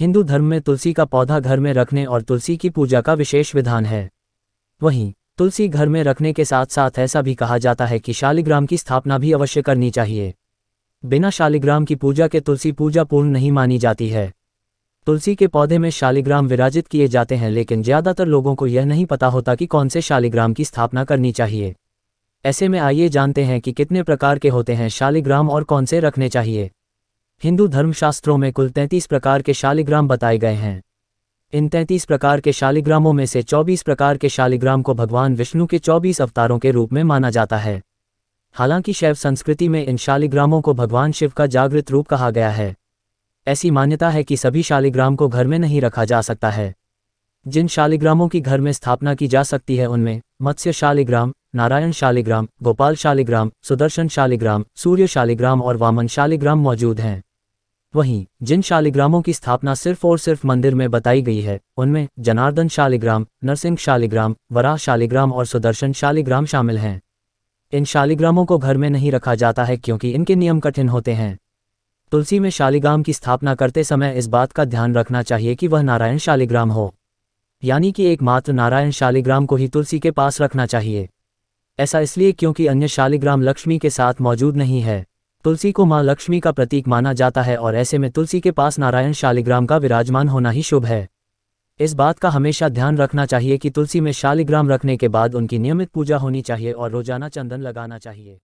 हिंदू धर्म में तुलसी का पौधा घर में रखने और तुलसी की पूजा का विशेष विधान है वहीं तुलसी घर में रखने के साथ साथ ऐसा भी कहा जाता है कि शालिग्राम की स्थापना भी अवश्य करनी चाहिए बिना शालिग्राम की पूजा के तुलसी पूजा पूर्ण नहीं मानी जाती है तुलसी के पौधे में शालिग्राम विराजित किए जाते हैं लेकिन ज़्यादातर लोगों को यह नहीं पता होता कि कौन से शालिग्राम की स्थापना करनी चाहिए ऐसे में आइए जानते हैं कि कितने प्रकार के होते हैं शालिग्राम और कौन से रखने चाहिए हिंदू धर्मशास्त्रों में कुल तैंतीस प्रकार के शालिग्राम बताए गए हैं इन तैंतीस प्रकार के शालिग्रामों में से चौबीस प्रकार के शालिग्राम को भगवान विष्णु के चौबीस अवतारों के रूप में माना जाता है हालांकि शैव संस्कृति में इन शालिग्रामों को भगवान शिव का जागृत रूप कहा गया है ऐसी मान्यता है कि सभी शालिग्राम को घर में नहीं रखा जा सकता है जिन शालिग्रामों की घर में स्थापना की जा सकती है उनमें मत्स्य शालिग्राम नारायण शालिग्राम गोपाल शालिग्राम सुदर्शन शालिग्राम सूर्य शालिग्राम और वामन शालिग्राम मौजूद हैं वहीं जिन शालिग्रामों की स्थापना सिर्फ और सिर्फ मंदिर में बताई गई है उनमें जनार्दन शालिग्राम नरसिंह शालिग्राम वराह शालिग्राम और सुदर्शन शालिग्राम शामिल हैं इन शालिग्रामों को घर में नहीं रखा जाता है क्योंकि इनके नियम कठिन होते हैं तुलसी में शालिग्राम की स्थापना करते समय इस बात का ध्यान रखना चाहिए कि वह नारायण शालिग्राम हो यानी कि एकमात्र नारायण शालिग्राम को ही तुलसी के पास रखना चाहिए ऐसा इसलिए क्योंकि अन्य शालिग्राम लक्ष्मी के साथ मौजूद नहीं है तुलसी को मां लक्ष्मी का प्रतीक माना जाता है और ऐसे में तुलसी के पास नारायण शालिग्राम का विराजमान होना ही शुभ है इस बात का हमेशा ध्यान रखना चाहिए कि तुलसी में शालिग्राम रखने के बाद उनकी नियमित पूजा होनी चाहिए और रोजाना चंदन लगाना चाहिए